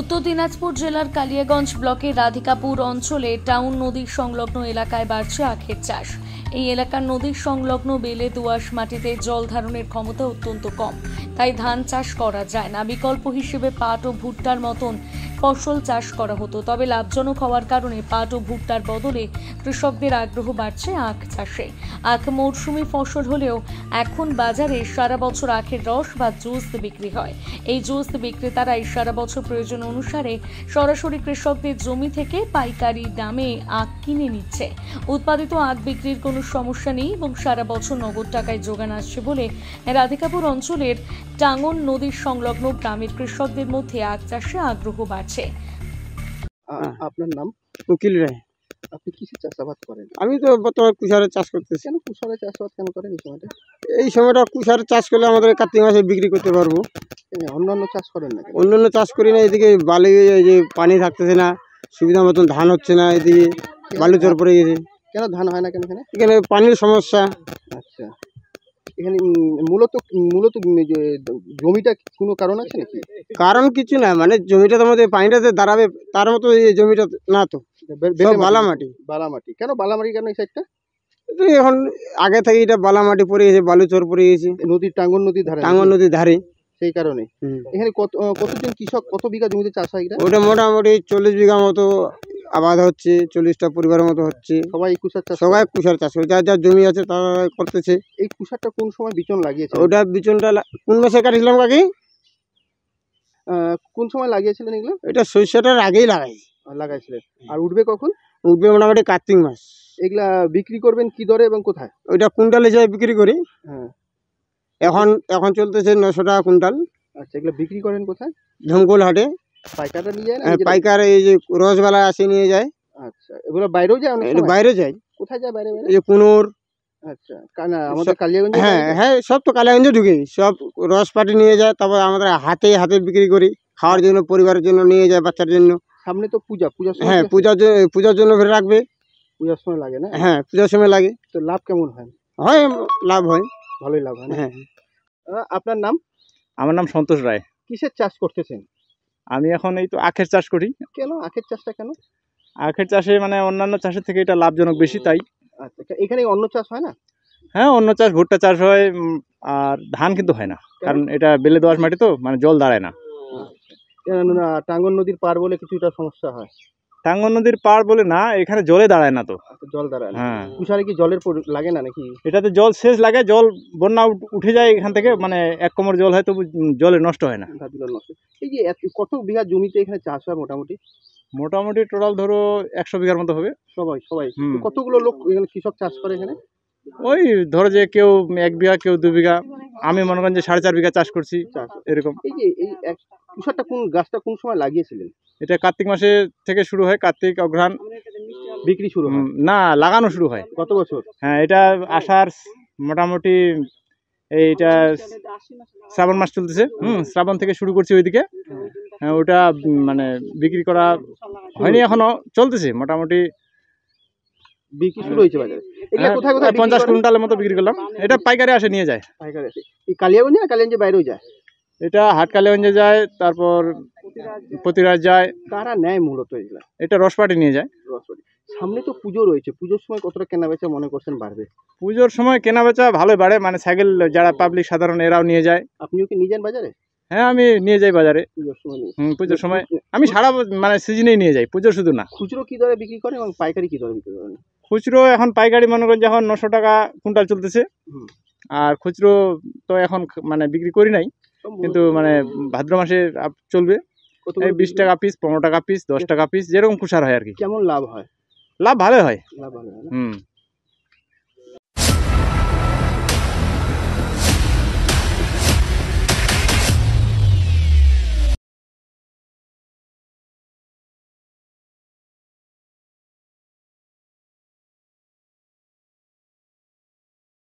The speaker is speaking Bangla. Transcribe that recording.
উত্তর দিনাজপুর জেলার কালিয়াগঞ্জ ব্লকের রাধিকাপুর অঞ্চলে টাউন নদীর সংলগ্ন এলাকায় বাড়ছে আখের চাষ এই এলাকার নদীর সংলগ্ন বেলে দোয়াশ মাটিতে জল ধারণের ক্ষমতা অত্যন্ত কম তাই ধান চাষ করা যায় না বিকল্প হিসেবে পাট ও ভুট্টার মতন ফসল চাষ করা হতো তবে লাভজনক হওয়ার কারণে পাট ও ভুট্টার বদলে কৃষকদের আগ্রহ বাড়ছে আখ চাষে আখ মৌসুমি ফসল হলেও এখন বাজারে সারা বছর আখের রস বা জুস বিক্রি হয় এই জুস বিক্রেতারাই সারা বছর প্রয়োজন অনুসারে সরাসরি কৃষকদের জমি থেকে পাইকারি দামে আখ কিনে নিচ্ছে উৎপাদিত আখ বিক্রির কোনো সমস্যা নেই এবং সারা বছর নগদ টাকায় যোগান আসছে বলে রাধিকাপুর অঞ্চলের টাঙ্গন নদীর সংলগ্ন গ্রামের কৃষকদের মধ্যে আখ চাষে আগ্রহ বাড়ছে হচ্ছে হ্যাঁ। আপনার নাম উকিল রায় আপনি কিসে চাষাবাদ করেন আমি তো বর্তমানে কুষারের চাষ করতেছি কেন কুষারের চাষাবাদ কেন করেন এই সময়টা এই সময়টা কুষারের চাষ করলে আমাদের কার্তিক মাসে বিক্রি করতে পারবো অন্যান্য চাষ করেন না অন্যান্য চাষ করি না এদিকে বালি এই যে পানি থাকতেছে না সুবিধা মতন ধান হচ্ছে না এদিকে বালু চর পড়ে গেছে কেন ধান হয় না কেন এখানে এখানে পানির সমস্যা আচ্ছা এখানে মূলত মূলত জমিটা কোনো কারণ আছে নাকি কারণ কিছু না মানে জমিটা তো আমাদের পানিটাতে দাঁড়াবে তার মতো এই জমিটা না তো বালামাটি বালামাটি কেন বালামাটি কেন এই সাইডটা এখন আগে থেকে এটা বালামাটি পড়ে গেছে বালুচর পড়ে গেছে নদীর টাঙ্গন নদীর ধারে টাঙ্গন নদীর ধারে সেই কারণে এখানে কত কতজন কৃষক কত বিঘা জমিতে চাষ হয় ওটা মোটামুটি চল্লিশ বিঘা মতো আবাদ হচ্ছে চল্লিশটা পরিবারের মতো হচ্ছে সবাই কুষার চাষ সবাই কুষার চাষ করে যার যার জমি আছে তারা করতেছে এই কুষারটা কোন সময় বিচন লাগিয়েছে ওটা বিচনটা কোন মাসে কাটিয়েছিলাম কাকি কোন সময় লাগিয়েছিলেন এগুলো এটা সরিষাটার আগেই লাগাই লাগাইছিলেন আর উঠবে কখন উঠবে মোটামুটি কার্তিক মাস এগুলা বিক্রি করবেন কি দরে এবং কোথায় ওইটা কুইন্টাল হিসাবে বিক্রি করি হ্যাঁ এখন এখন চলতেছে নশো টাকা কুইন্টাল আচ্ছা এগুলো বিক্রি করেন কোথায় ধমকল হাটে হ্যাঁ, এই যে আসে নিয়ে যায় আচ্ছা এগুলো বাইরেও যায় কোথায় যায় মানে? আচ্ছা আমাদের হ্যাঁ হ্যাঁ সব তো সব রস নিয়ে যায় তারপর আমরা হাতে হাতে বিক্রি করি খাওয়ার জন্য পরিবারের জন্য নিয়ে যায় বাচ্চার জন্য সামনে তো পূজা পূজার হ্যাঁ পূজার জন্য পূজার জন্য ফের রাখবে পূজার সময় লাগে না হ্যাঁ পূজার সময় লাগে তো লাভ কেমন হয় হয় লাভ হয় ভালোই লাভ হয় হ্যাঁ আপনার নাম আমার নাম সন্তোষ রায় কিসের চাষ করতেছেন আমি এখন এই তো আখের চাষ করি কেন আখের চাষটা কেন আখের চাষে মানে অন্যান্য চাষের থেকে এটা লাভজনক বেশি তাই আচ্ছা এখানে অন্য চাষ হয় না হ্যাঁ অন্য চাষ ভুট্টা চাষ হয় আর ধান কিন্তু হয় না কারণ এটা বেলে দোয়াশ মাটি তো মানে জল দাঁড়ায় না আচ্ছা। টাঙ্গন নদীর পার বলে কিছুটা সমস্যা হয় টাঙ্গন নদীর পাড় বলে না এখানে জলে দাঁড়ায় না তো আচ্ছা, জল দাঁড়ায় হ্যাঁ। কি জলের লাগে না নাকি এটাতে জল শেষ লাগে জল বন্যা উঠে যায় এখান থেকে মানে এক কোমর জল হয় তবু জলে নষ্ট হয় না এই যে কত বিঘা জমিতে এখানে চাষ হয় মোটামুটি মোটামুটি টোটাল ধরো একশো বিঘার মতো হবে সবাই সবাই কতগুলো লোক এখানে কৃষক চাষ করে এখানে ওই ধরো যে কেউ এক বিঘা কেউ দু বিঘা আমি মনে করেন যে সাড়ে চার বিঘা চাষ করছি এরকম এই কোন গাছটা কোন সময় লাগিয়েছিলেন এটা কার্তিক মাসে থেকে শুরু হয় কার্তিক অঘ্রাণ বিক্রি শুরু না লাগানো শুরু হয় কত বছর হ্যাঁ এটা আসার মোটামুটি এইটা শ্রাবণ মাস চলতেছে হুম শ্রাবণ থেকে শুরু করছি ওইদিকে হ্যাঁ, হ্যাঁ ওটা মানে বিক্রি করা হয়নি এখনও চলতেছে মোটামুটি বিক্রি বাজারে এটা হ্যাঁ, কোথায় কোথায় পঞ্চাশ মতো বিক্রি করলাম এটা পাইকারি আসে নিয়ে যায় পাইকারি বাইরেও যায় এটা যায় তারপর যায় তারা নেয় মূলত এটা নিয়ে যায় সামনে তো পুজো রয়েছে পুজোর সময় কতটা কেনাবেচা মনে করছেন বাড়বে পুজোর সময় কেনাবেচা ভালো বাড়ে মানে সাইকেল যারা পাবলিক সাধারণ এরাও নিয়ে যায় আপনিও কি নিয়ে যান বাজারে হ্যাঁ আমি নিয়ে যাই বাজারে পুজোর সময় হুম পুজোর সময় আমি সারা মানে সিজনে নিয়ে যাই পুজো শুধু না খুচরো কী দরে বিক্রি করে এবং পাইকারি কী দরে বিক্রি করেন খুচরো এখন পাইকারি মনে করেন যখন নশো টাকা কুইন্টাল চলতেছে আর খুচরো তো এখন মানে বিক্রি করি নাই কিন্তু মানে ভাদ্র মাসে চলবে বিশ টাকা পিস পনেরো টাকা পিস দশ টাকা পিস যেরকম খুশার হয় আর কি কেমন লাভ হয় লাভ ভালো হয় হুম